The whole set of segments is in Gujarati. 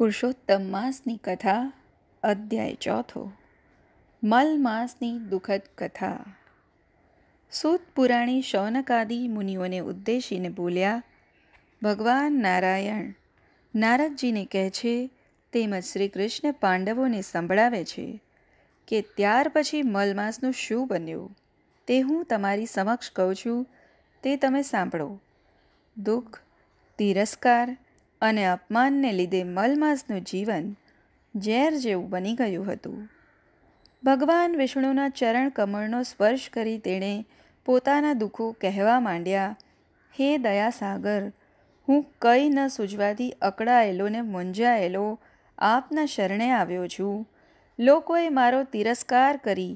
પુરુષોત્તમ માસની કથા અધ્યાય ચોથો મલ માસની દુઃખદ કથા સૂત પુરાણી શૌનકાદિ મુનિઓને ઉદ્દેશીને બોલ્યા ભગવાન નારાયણ નારદજીને કહે છે તેમજ શ્રી કૃષ્ણ પાંડવોને સંભળાવે છે કે ત્યાર પછી મલ શું બન્યું તે હું તમારી સમક્ષ કહું છું તે તમે સાંભળો દુઃખ તિરસ્કાર અને અપમાનને લીધે મલમાસનું જીવન ઝેર જેવું બની ગયું હતું ભગવાન વિષ્ણુના ચરણ કમળનો સ્પર્શ કરી તેણે પોતાના દુઃખો કહેવા માંડ્યા હે દયાસાગર હું કંઈ ન સૂજવાથી અકળાયેલોને મૂંઝાયેલો આપના શરણે આવ્યો છું લોકોએ મારો તિરસ્કાર કરી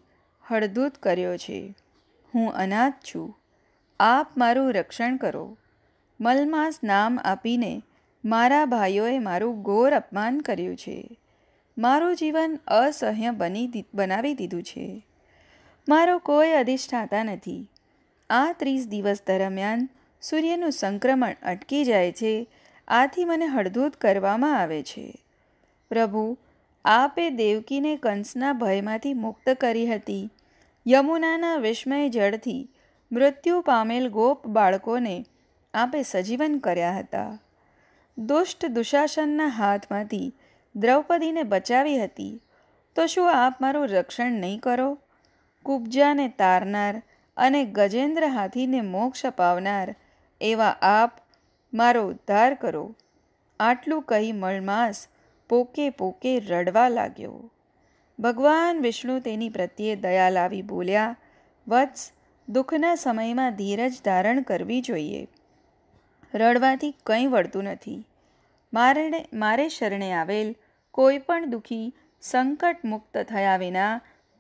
હળદૂત કર્યો છે હું અનાથ છું આપ મારું રક્ષણ કરો મલમાસ નામ આપીને મારા ભાઈઓએ મારું ઘોર અપમાન કર્યું છે મારું જીવન અસહ્ય બની બનાવી દીધું છે મારો કોઈ અધિષ્ઠાતા નથી આ ત્રીસ દિવસ દરમિયાન સૂર્યનું સંક્રમણ અટકી જાય છે આથી મને હળધૂત કરવામાં આવે છે પ્રભુ આપે દેવકીને કંસના ભયમાંથી મુક્ત કરી હતી યમુનાના વિસ્મય જળથી મૃત્યુ પામેલ ગોપ બાળકોને આપે સજીવન કર્યા હતા દુષ્ટ દુશાસનના હાથમાંથી દ્રૌપદીને બચાવી હતી તો શું આપ મારું રક્ષણ નહીં કરો કુબજાને તારનાર અને ગજેન્દ્ર હાથીને મોક્ષ અપાવનાર એવા આપ મારો ઉદ્ધાર કરો આટલું કહી મળમાસ પોકે પોકે રડવા લાગ્યો ભગવાન વિષ્ણુ તેની પ્રત્યે દયા લાવી બોલ્યા વત્સ દુઃખના સમયમાં ધીરજ ધારણ કરવી જોઈએ રડવાથી કંઈ વળતું નથી મારે મારે શરણે આવેલ કોઈ પણ દુઃખી સંકટ મુક્ત થયા વિના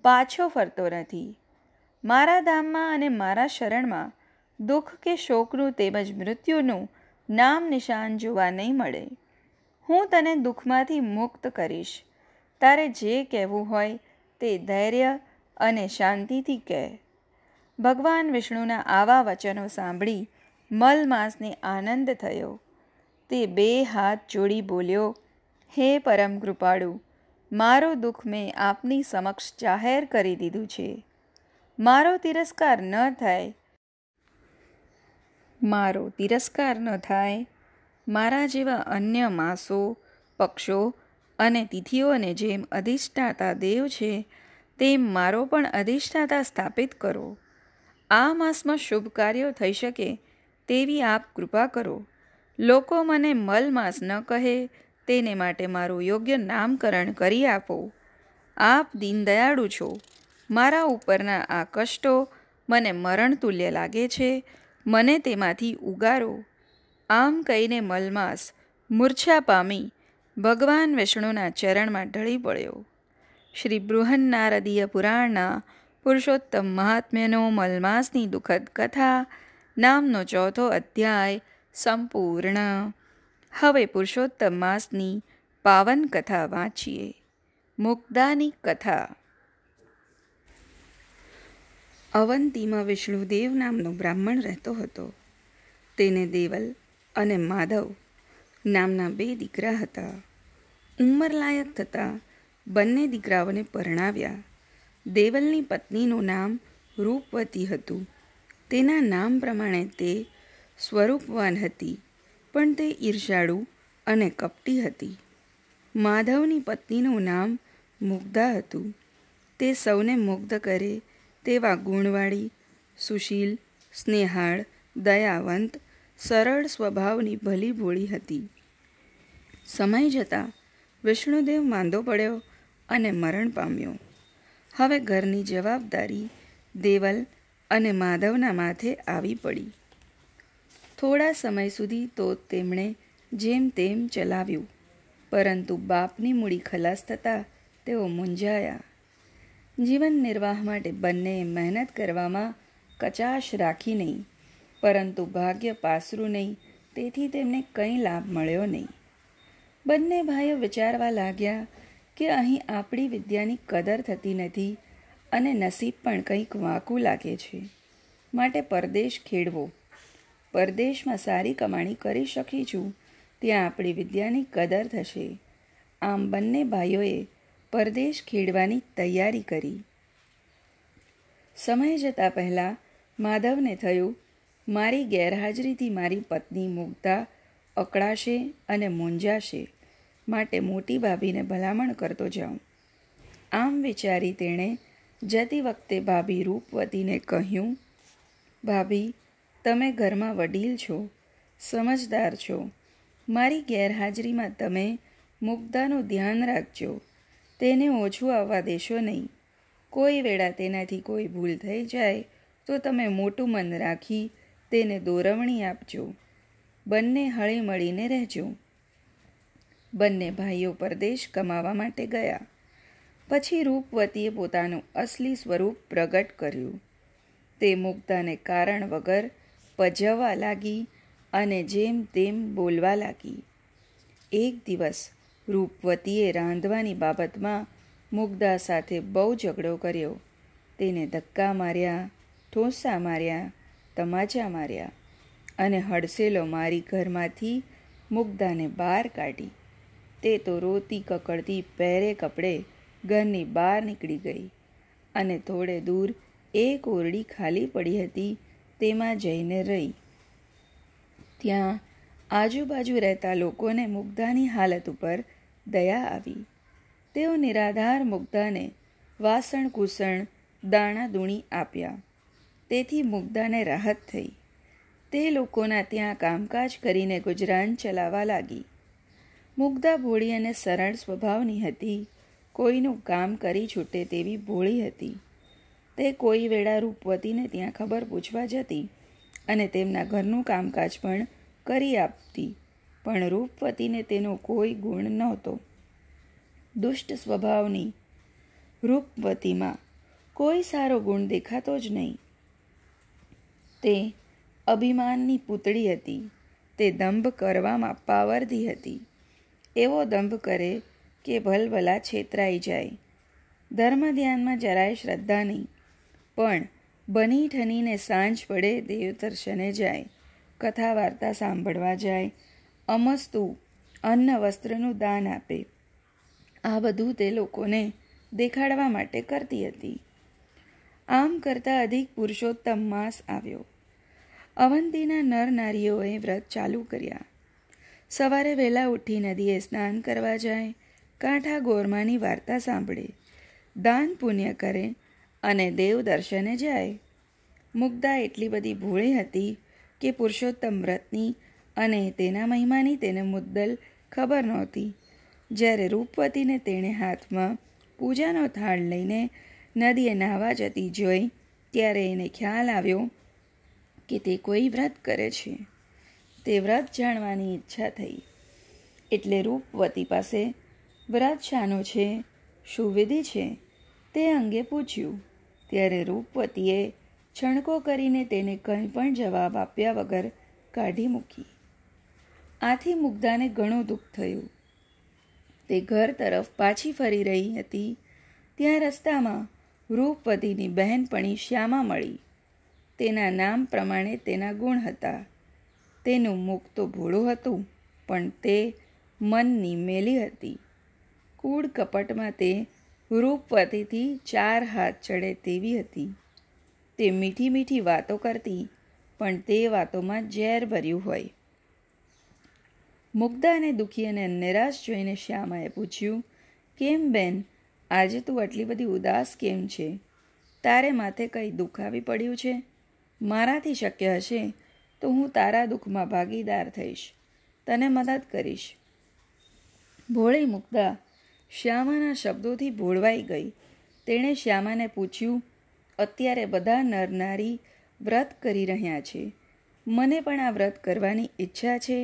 પાછો ફરતો નથી મારા ધામમાં અને મારા શરણમાં દુઃખ કે શોકનું તેમજ મૃત્યુનું નામ નિશાન જોવા નહીં મળે હું તને દુઃખમાંથી મુક્ત કરીશ તારે જે કહેવું હોય તે ધૈર્ય અને શાંતિથી કહે ભગવાન વિષ્ણુના આવા વચનો સાંભળી મલમાસને આનંદ થયો તે બે હાથ જોડી બોલ્યો હે પરમ કૃપાળુ મારો દુઃખ મેં આપની સમક્ષ જાહેર કરી દીધું છે મારો તિરસ્કાર ન થાય મારો તિરસ્કાર ન થાય મારા જેવા અન્ય માસો પક્ષો અને તિથિઓને જેમ અધિષ્ઠાતા દેવ છે તેમ મારો પણ અધિષ્ઠાતા સ્થાપિત કરો આ માસમાં શુભ કાર્યો થઈ શકે તેવી આપ કૃપા કરો લોકો મને મલમાસ ન કહે તેને માટે મારું યોગ્ય નામકરણ કરી આપો આપ દીનદયાળુ છો મારા ઉપરના આ કષ્ટો મને મરણ તુલ્ય લાગે છે મને તેમાંથી ઉગારો આમ કહીને મલમાસ મૂર્છા પામી ભગવાન વિષ્ણુના ચરણમાં ઢળી પડ્યો શ્રી બૃહન્નારદીય પુરાણના પુરુષોત્તમ મહાત્મ્યનો મલમાસની દુઃખદ કથા નામનો ચોથો અધ્યાય સંપૂર્ણ હવે પુરુષોત્તમ માસની પાવન કથા વાંચીએ મુગ્ધાની કથા અવંતીમાં વિષ્ણુદેવ નામનો બ્રાહ્મણ રહેતો હતો તેને દેવલ અને માધવ નામના બે દીકરા હતા ઉંમરલાયક લાયક થતાં બંને દીકરાઓને પરણાવ્યા દેવલની પત્નીનું નામ રૂપવતી હતું તેના નામ પ્રમાણે તે સ્વરૂપવાન હતી પણ તે ઈર્ષાળુ અને કપટી હતી માધવની પત્નીનું નામ મુગ્ધા હતું તે સૌને મુગ્ધ કરે તેવા ગુણવાળી સુશીલ સ્નેહાળ દયાવંત સરળ સ્વભાવની ભલી ભોળી હતી સમય જતાં વિષ્ણુદેવ માંદો પડ્યો અને મરણ પામ્યો હવે ઘરની જવાબદારી દેવલ અને માધવના માથે આવી પડી થોડા સમય સુધી તો તેમણે જેમ તેમ ચલાવ્યું પરંતુ બાપની મૂડી ખલાસ થતાં તેઓ મૂંઝાયા જીવન નિર્વાહ માટે બંને મહેનત કરવામાં કચાશ રાખી નહીં પરંતુ ભાગ્ય પાસરું નહીં તેથી તેમને કંઈ લાભ મળ્યો નહીં બંને ભાઈઓ વિચારવા લાગ્યા કે અહીં આપણી વિદ્યાની કદર થતી નથી અને નસીબ પણ કંઈક વાંકું લાગે છે માટે પરદેશ ખેડવો પરદેશમાં સારી કમાણી કરી શકીશું ત્યાં આપણી વિદ્યાની કદર થશે આમ બંને ભાઈઓએ પરદેશ ખેડવાની તૈયારી કરી સમય જતાં પહેલાં માધવને થયું મારી ગેરહાજરીથી મારી પત્ની મુગ્ધા અકળાશે અને મૂંઝાશે માટે મોટી ભાભીને ભલામણ કરતો જાઉં આમ વિચારી તેણે જતી વખતે ભાભી રૂપવતીને કહ્યું ભાભી તમે ઘરમાં વડીલ છો સમજદાર છો મારી ગેરહાજરીમાં તમે મુગ્ધાનું ધ્યાન રાખજો તેને ઓછું આવવા દેશો નહીં કોઈ વેળા તેનાથી કોઈ ભૂલ થઈ જાય તો તમે મોટું મન રાખી તેને દોરવણી આપજો બંને હળીમળીને રહેજો બંને ભાઈઓ પરદેશ કમાવા માટે ગયા પછી રૂપવતીએ પોતાનું અસલી સ્વરૂપ પ્રગટ કર્યું તે મુગ્ધાને કારણ વગર પજવવા લાગી અને જેમ તેમ બોલવા લાગી એક દિવસ રૂપવતીએ રાંધવાની બાબતમાં મુગ્ધા સાથે બહુ ઝઘડો કર્યો તેને ધક્કા માર્યા ઠોંસા માર્યા તમાચા માર્યા અને હડસેલો મારી ઘરમાંથી મુગ્ધાને બહાર કાઢી તે તો રોતી કકડતી પહેરે કપડે ઘરની બહાર નીકળી ગઈ અને થોડે દૂર એક ઓરડી ખાલી પડી હતી તેમાં જઈને રહી ત્યાં આજુબાજુ રહેતા લોકોને મુગ્ધાની હાલત ઉપર દયા આવી તેઓ નિરાધાર મુગ્ધાને વાસણ કુસણ દાણા દૂણી આપ્યા તેથી મુગ્ધાને રાહત થઈ તે લોકોના ત્યાં કામકાજ કરીને ગુજરાન ચલાવવા લાગી મુગ્ધા ભોળી અને સરળ સ્વભાવની હતી કોઈનું કામ કરી છૂટે તેવી ભોળી હતી તે કોઈ વેળા રૂપવતીને ત્યાં ખબર પૂછવા જતી અને તેમના ઘરનું કામકાજ પણ કરી આપતી પણ રૂપવતીને તેનો કોઈ ગુણ નહોતો દુષ્ટ સ્વભાવની રૂપવતીમાં કોઈ સારો ગુણ દેખાતો જ નહીં તે અભિમાનની પૂતળી હતી તે દંભ કરવામાં પાવરધી હતી એવો દંભ કરે કે ભલભલા છેતરાઈ જાય ધર્મ ધ્યાનમાં જરાય શ્રદ્ધા નહીં પણ બની ઠનીને સાંજ પડે દેવ દર્શને જાય કથા વાર્તા સાંભળવા જાય અમસ્તુ અન્ન વસ્ત્રનું દાન આપે આ બધું તે લોકોને દેખાડવા માટે કરતી હતી આમ કરતાં અધિક પુરુષોત્તમ માસ આવ્યો અવંતીના નર નારીઓએ વ્રત ચાલુ કર્યા સવારે વહેલા ઉઠી નદીએ સ્નાન કરવા જાય કાંઠા ગોરમાની વાર્તા સાંભળે દાન પુણ્ય કરે અને દેવ દર્શને જાય મુગ્ધા એટલી બધી ભોળી હતી કે પુરુષોત્તમ વ્રતની અને તેના મહિમાની તેને મુદ્દલ ખબર નહોતી જ્યારે રૂપવતીને તેણે હાથમાં પૂજાનો થાળ લઈને નદીએ નાહવા જતી જોઈ ત્યારે એને ખ્યાલ આવ્યો કે તે કોઈ વ્રત કરે છે તે વ્રત જાણવાની ઈચ્છા થઈ એટલે રૂપવતી પાસે વરાજ શાનો છે શું વિધિ છે તે અંગે પૂછ્યું ત્યારે રૂપવતીએ છણકો કરીને તેને કંઈ પણ જવાબ આપ્યા વગર કાઢી મૂકી આથી મુગ્ધાને ઘણું દુઃખ થયું તે ઘર તરફ પાછી ફરી રહી હતી ત્યાં રસ્તામાં રૂપવતીની બહેનપણી શ્યામા મળી તેના નામ પ્રમાણે તેના ગુણ હતા તેનું મુખ તો ભોળું હતું પણ તે મનની મેલી હતી કૂડ કપટમાં તે રૂપવતીથી ચાર હાથ ચડે તેવી હતી તે મીઠી મીઠી વાતો કરતી પણ તે વાતોમાં ઝેર ભર્યું હોય મુગ્ધા અને દુઃખી અને નિરાશ જોઈને શ્યામાએ પૂછ્યું કેમ બેન આજે તું આટલી બધી ઉદાસ કેમ છે તારે માથે કંઈ દુખાવી પડ્યું છે મારાથી શક્ય હશે તો હું તારા દુઃખમાં ભાગીદાર થઈશ તને મદદ કરીશ ભોળી મુગ્ધા શ્યામાના શબ્દોથી ભોળવાઈ ગઈ તેણે શ્યામાને પૂછ્યું અત્યારે બધા નરનારી વ્રત કરી રહ્યા છે મને પણ આ વ્રત કરવાની ઈચ્છા છે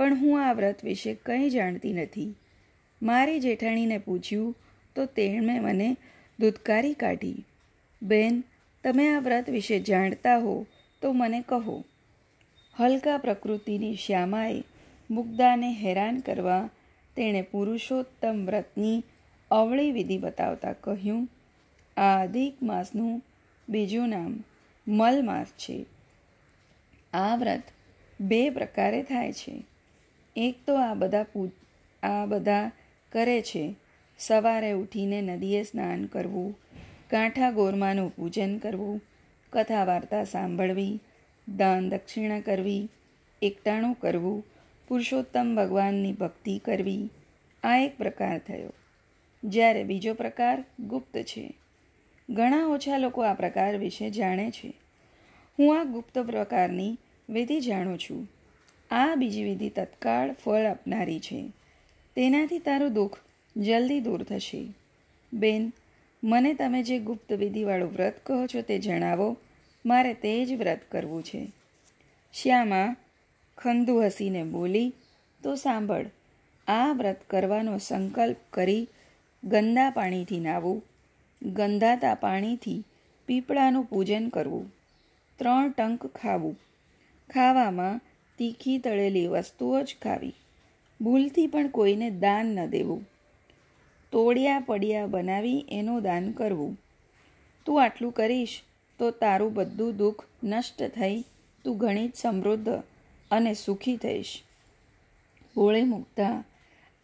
પણ હું આ વ્રત વિશે કંઈ જાણતી નથી મારી જેઠાણીને પૂછ્યું તો તેણે મને દૂધકારી કાઢી બેન તમે આ વ્રત વિશે જાણતા હો તો મને કહો હલકા પ્રકૃતિની શ્યામાએ મુગ્ધાને હેરાન કરવા તેણે પુરુષોત્તમ વ્રતની અવળી વિધિ બતાવતા કહ્યું આ અધિક માસનું બીજું નામ મલમાસ છે આ વ્રત બે પ્રકારે થાય છે એક તો આ બધા પૂ આ બધા કરે છે સવારે ઉઠીને નદીએ સ્નાન કરવું કાંઠા ગોરમાનું પૂજન કરવું કથા વાર્તા સાંભળવી દાન દક્ષિણા કરવી એકટાણું કરવું પુરુષોત્તમ ભગવાનની ભક્તિ કરવી આ એક પ્રકાર થયો જ્યારે બીજો પ્રકાર ગુપ્ત છે ઘણા ઓછા લોકો આ પ્રકાર વિશે જાણે છે હું આ ગુપ્ત પ્રકારની વિધિ જાણું છું આ બીજી વિધિ તત્કાળ ફળ આપનારી છે તેનાથી તારું દુઃખ જલ્દી દૂર થશે બેન મને તમે જે ગુપ્ત વિધિવાળું વ્રત કહો છો તે જણાવો મારે તે જ વ્રત કરવું છે શ્યામા ખંદુ હસીને બોલી તો સાંભળ આ વ્રત કરવાનો સંકલ્પ કરી ગંદા પાણીથી નાહવું ગંધાતા પાણીથી પીપળાનું પૂજન કરવું ત્રણ ટંક ખાવું ખાવામાં તીખી તળેલી વસ્તુઓ જ ખાવી ભૂલથી પણ કોઈને દાન ન દેવું તોડિયા પડિયા બનાવી એનું દાન કરવું તું આટલું કરીશ તો તારું બધું દુઃખ નષ્ટ થઈ તું ઘણી જ સમૃદ્ધ અને સુખી થઈશ ભોળે મૂકતા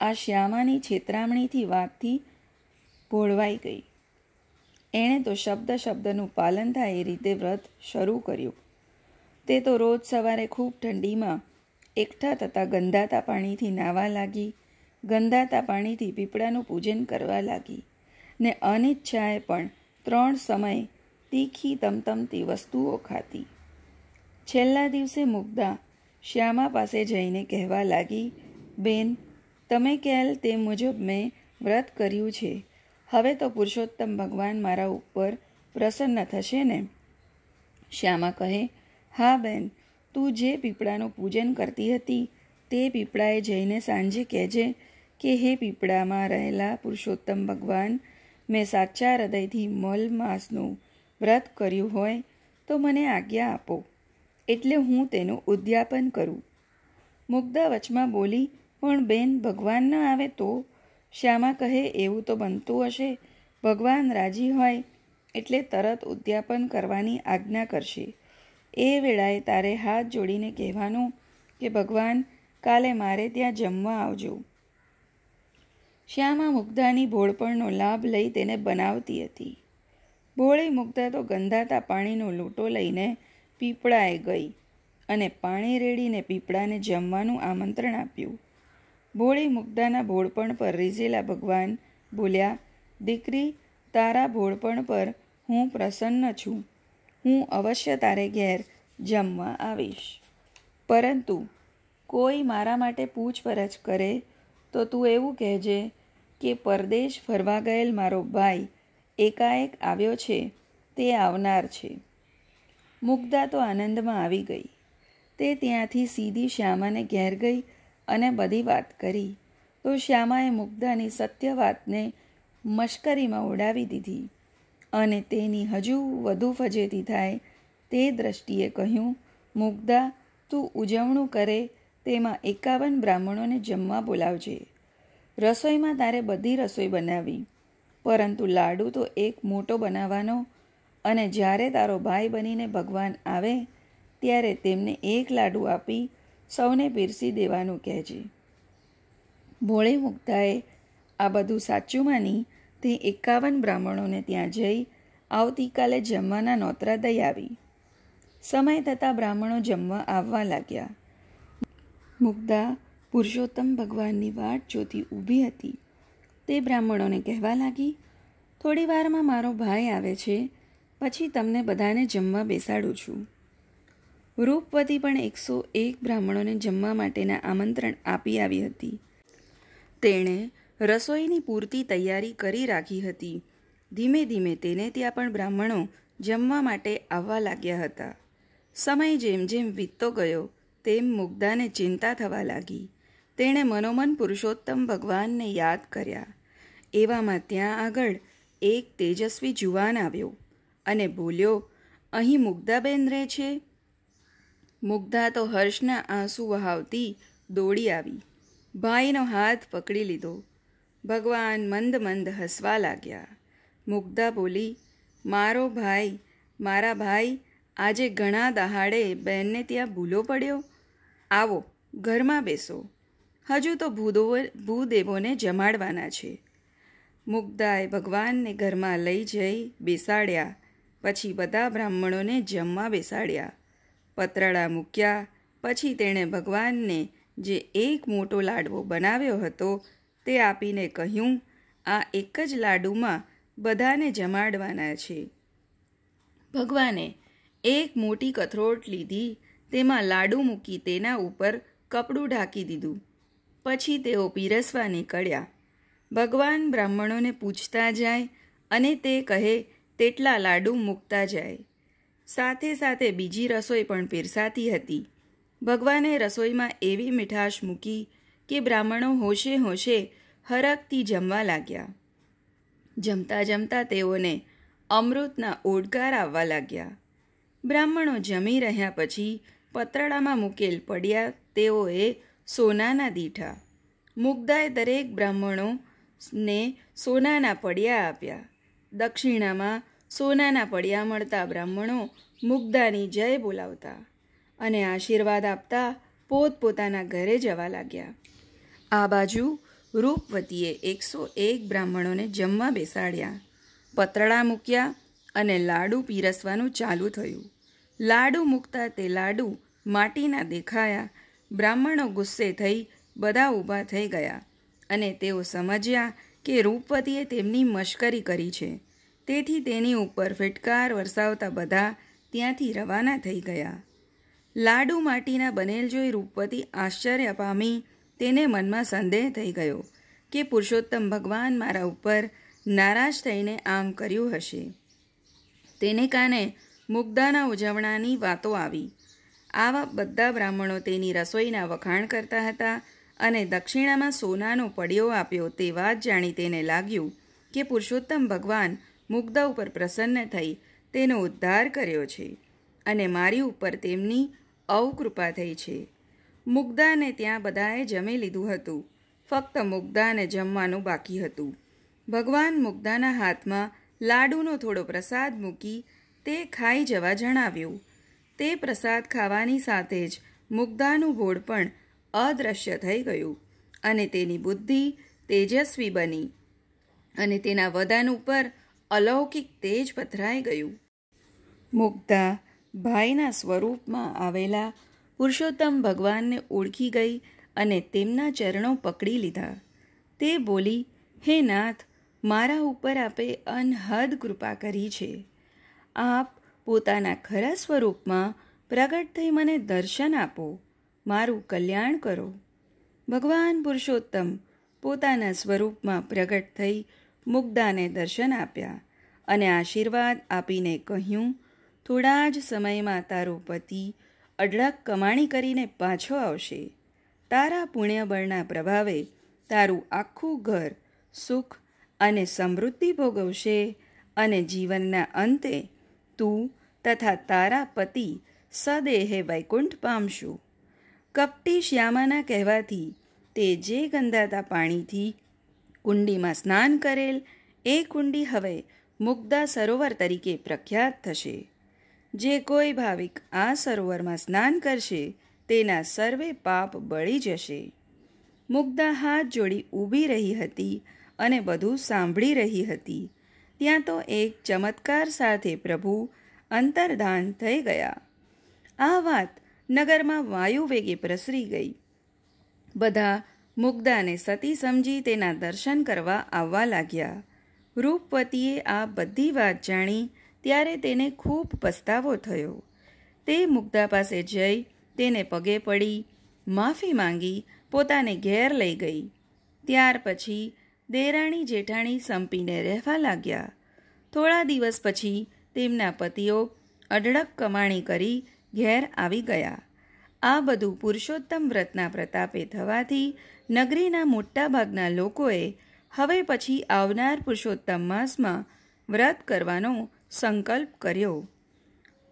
આ શ્યામાની છેતરામણીથી વાતથી ભોળવાઈ ગઈ એણે તો શબ્દ શબ્દનું પાલન થાય એ રીતે વ્રત શરૂ કર્યું તે તો રોજ સવારે ખૂબ ઠંડીમાં એકઠા થતાં ગંદાતા પાણીથી નાવા લાગી ગંદાતા પાણીથી પીપળાનું પૂજન કરવા લાગી ને અનિચ્છાએ પણ ત્રણ સમય તીખી તમતમતી વસ્તુઓ ખાતી છેલ્લા દિવસે મુગ્ધા શ્યામા પાસે જઈને કહેવા લાગી બેન તમે કહેલ તે મુજબ મેં વ્રત કર્યું છે હવે તો પુરુષોત્તમ ભગવાન મારા ઉપર પ્રસન્ન થશે ને શ્યામા કહે હા બેન તું જે પીપળાનું પૂજન કરતી હતી તે પીપળાએ જઈને સાંજે કહેજે કે હે પીપળામાં રહેલા પુરુષોત્તમ ભગવાન મેં સાચા હૃદયથી મલ માસનું વ્રત કર્યું હોય તો મને આજ્ઞા આપો એટલે હું તેનું ઉદ્યાપન કરું મુગ્ધા વચમાં બોલી પણ બેન ભગવાન ન આવે તો શ્યામા કહે એવું તો બનતું હશે ભગવાન રાજી હોય એટલે તરત ઉદ્યાપન કરવાની આજ્ઞા કરશે એ વેળાએ તારે હાથ જોડીને કહેવાનું કે ભગવાન કાલે મારે ત્યાં જમવા આવજો શ્યામા મુગ્ધાની ભોળપણનો લાભ લઈ તેને બનાવતી હતી ભોળી મુગ્ધા તો ગંધાતા પાણીનો લોટો લઈને પીપળાએ ગઈ અને પાણી રેડીને પીપળાને જમવાનું આમંત્રણ આપ્યું ભોળી મુગ્ધાના ભોળપણ પર રીઝેલા ભગવાન બોલ્યા દીકરી તારા ભોળપણ પર હું પ્રસન્ન છું હું અવશ્ય તારે ઘેર જમવા આવીશ પરંતુ કોઈ મારા માટે પૂછપરછ કરે તો તું એવું કહેજે કે પરદેશ ફરવા ગયેલ મારો ભાઈ એકાએક આવ્યો છે તે આવનાર છે મુગ્ધા તો આનંદમાં આવી ગઈ તે ત્યાંથી સીધી શ્યામાને ઘેર ગઈ અને બધી વાત કરી તો શ્યામાએ મુગ્ધાની સત્ય વાતને મશ્કરીમાં ઉડાવી દીધી અને તેની હજુ વધુ ફજેતી થાય તે દ્રષ્ટિએ કહ્યું મુગ્ધા તું ઉજવણું કરે તેમાં એકાવન બ્રાહ્મણોને જમવા બોલાવજે રસોઈમાં તારે બધી રસોઈ બનાવી પરંતુ લાડુ તો એક મોટો બનાવવાનો અને જ્યારે તારો ભાઈ બનીને ભગવાન આવે ત્યારે તેમને એક લાડુ આપી સૌને પીરસી દેવાનું કહેજે ભોળે મુક્તાએ આ બધું સાચું માની તે એકાવન બ્રાહ્મણોને ત્યાં જઈ આવતીકાલે જમવાના નોતરા દઈ આવી સમય થતાં બ્રાહ્મણો જમવા આવવા લાગ્યા મુગ્ધા પુરુષોત્તમ ભગવાનની વાટ જોતી ઊભી હતી તે બ્રાહ્મણોને કહેવા લાગી થોડી વારમાં મારો ભાઈ આવે છે પછી તમને બધાને જમવા બેસાડું છું રૂપવતી પણ એકસો એક બ્રાહ્મણોને જમવા માટેના આમંત્રણ આપી આવી હતી તેણે રસોઈની પૂરતી તૈયારી કરી રાખી હતી ધીમે ધીમે તેને ત્યાં પણ બ્રાહ્મણો જમવા માટે આવવા લાગ્યા હતા સમય જેમ જેમ વીતતો ગયો તેમ મુગ્ધાને ચિંતા થવા લાગી તેણે મનોમન પુરુષોત્તમ ભગવાનને યાદ કર્યા એવામાં ત્યાં આગળ એક તેજસ્વી જુવાન આવ્યો અને બોલ્યો અહીં મુગ્ધાબેન રહે છે મુગ્ધા તો હર્ષના આંસુ વહાવતી દોડી આવી ભાઈનો હાથ પકડી લીધો ભગવાન મંદ મંદ હસવા લાગ્યા મુગ્ધા બોલી મારો ભાઈ મારા ભાઈ આજે ઘણા દહાડે બહેનને ત્યાં ભૂલો પડ્યો આવો ઘરમાં બેસો હજુ તો ભૂદો ભૂદેવોને જમાડવાના છે મુગ્ધાએ ભગવાનને ઘરમાં લઈ જઈ બેસાડ્યા પછી બધા બ્રાહ્મણોને જમવા બેસાડ્યા પતરાળા મૂક્યા પછી તેણે ભગવાનને જે એક મોટો લાડવો બનાવ્યો હતો તે આપીને કહ્યું આ એક જ લાડુમાં બધાને જમાડવાના છે ભગવાને એક મોટી કથરોટ લીધી તેમાં લાડુ મૂકી તેના ઉપર કપડું ઢાંકી દીધું પછી તેઓ પીરસવા નીકળ્યા ભગવાન બ્રાહ્મણોને પૂછતા જાય અને તે કહે તેટલા લાડુ મૂકતા જાય સાથે સાથે બીજી રસોઈ પણ પીરસાતી હતી ભગવાને રસોઈમાં એવી મીઠાશ મૂકી કે બ્રાહ્મણો હોશે હોશે હરકથી જમવા લાગ્યા જમતા જમતા તેઓને અમૃતના ઓડકાર આવવા લાગ્યા બ્રાહ્મણો જમી રહ્યા પછી પતરાડામાં મૂકેલ પડ્યા તેઓએ સોનાના દીઠા મુગદાએ દરેક બ્રાહ્મણોને સોનાના પડ્યા આપ્યા દક્ષિણામાં સોનાના પડિયા મળતા બ્રાહ્મણો મુગ્ધાની જય બોલાવતા અને આશીર્વાદ આપતા પોતપોતાના ઘરે જવા લાગ્યા આ બાજુ રૂપવતીએ એકસો એક બ્રાહ્મણોને જમવા બેસાડ્યા પતળા મૂક્યા અને લાડુ પીરસવાનું ચાલુ થયું લાડુ મૂકતા તે લાડુ માટીના દેખાયા બ્રાહ્મણો ગુસ્સે થઈ બધા ઊભા થઈ ગયા અને તેઓ સમજ્યા કે રૂપવતીએ તેમની મશ્કરી કરી છે તેથી તેની ઉપર ફિટકાર વરસાવતા બધા ત્યાંથી રવાના થઈ ગયા લાડુ માટીના બનેલ જોઈ રૂપવતી આશ્ચર્ય પામી તેને મનમાં સંદેહ થઈ ગયો કે પુરુષોત્તમ ભગવાન મારા ઉપર નારાજ થઈને આમ કર્યું હશે તેને કારણે મુગ્ધાના ઉજવણાની વાતો આવી આવા બધા બ્રાહ્મણો તેની રસોઈના વખાણ કરતા હતા અને દક્ષિણામાં સોનાનો પડ્યો આપ્યો તે વાત જાણી તેને લાગ્યું કે પુરુષોત્તમ ભગવાન મુગ્ધા ઉપર પ્રસન્ન થઈ તેનો ઉદ્ધાર કર્યો છે અને મારી ઉપર તેમની અવકૃપા થઈ છે મુગ્ધાને ત્યાં બધાએ જમી લીધું હતું ફક્ત મુગ્ધાને જમવાનું બાકી હતું ભગવાન મુગ્ધાના હાથમાં લાડુનો થોડો પ્રસાદ મૂકી તે ખાઈ જવા જણાવ્યું તે પ્રસાદ ખાવાની સાથે જ મુગ્ધાનું ભોળ પણ અદૃશ્ય થઈ ગયું અને તેની બુદ્ધિ તેજસ્વી બની અને તેના વદન ઉપર અલૌકિક તેજ પથરાઈ ગયું મુગ્ધા ભાઈના સ્વરૂપમાં આવેલા પુરુષોત્તમ ભગવાનને ઓળખી ગઈ અને તેમના ચરણો પકડી લીધા તે બોલી હે નાથ મારા ઉપર આપે અનહદ કૃપા કરી છે આપ પોતાના ખરા સ્વરૂપમાં પ્રગટ થઈ મને દર્શન આપો મારું કલ્યાણ કરો ભગવાન પુરુષોત્તમ પોતાના સ્વરૂપમાં પ્રગટ થઈ મુગ્ધાને દર્શન આપ્યા અને આશીર્વાદ આપીને કહ્યું થોડા જ સમયમાં તારો પતિ અઢળક કમાણી કરીને પાછો આવશે તારા પુણ્યબળના પ્રભાવે તારું આખું ઘર સુખ અને સમૃદ્ધિ ભોગવશે અને જીવનના અંતે તું તથા તારા પતિ સદેહે વૈકુંઠ પામશું કપટી શ્યામાના કહેવાથી તે જે ગંદાતા પાણીથી કુંડીમાં સ્નાન કરેલ એ કુંડી હવે મુગ્ધા સરોવર તરીકે પ્રખ્યાત થશે જે કોઈ ભાવિક આ સરોવરમાં સ્નાન કરશે તેના સર્વે પાપ બળી જશે મુગ્ધા હાથ જોડી ઊભી રહી હતી અને બધું સાંભળી રહી હતી ત્યાં તો એક ચમત્કાર સાથે પ્રભુ અંતર્ધાન થઈ ગયા આ વાત નગરમાં વાયુ વેગે પ્રસરી ગઈ બધા મુગ્ધાને સતી સમજી તેના દર્શન કરવા આવવા લાગ્યા રૂપવતીએ આ બધી વાત જાણી ત્યારે તેને ખૂબ પસ્તાવો થયો તે મુગ્ધા પાસે જઈ તેને પગે પડી માફી માંગી પોતાને ઘેર લઈ ગઈ ત્યાર પછી દેરાણી જેઠાણી સંપીને રહેવા લાગ્યા થોડા દિવસ પછી તેમના પતિઓ અઢળક કમાણી કરી ઘેર આવી ગયા આ બધું પુરુષોત્તમ વ્રતના પ્રતાપે થવાથી નગરીના મોટાભાગના લોકોએ હવે પછી આવનાર પુરુષોત્તમ માસમાં વ્રત કરવાનો સંકલ્પ કર્યો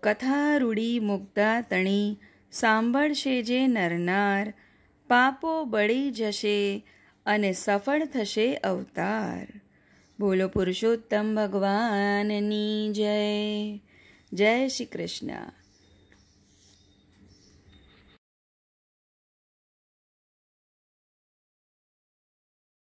કથા રૂડી મુગ્ધા તણી સાંભળશે જે નરનાર પાપો બળી જશે અને સફળ થશે અવતાર બોલો પુરુષોત્તમ ભગવાનની જય જય શ્રી કૃષ્ણ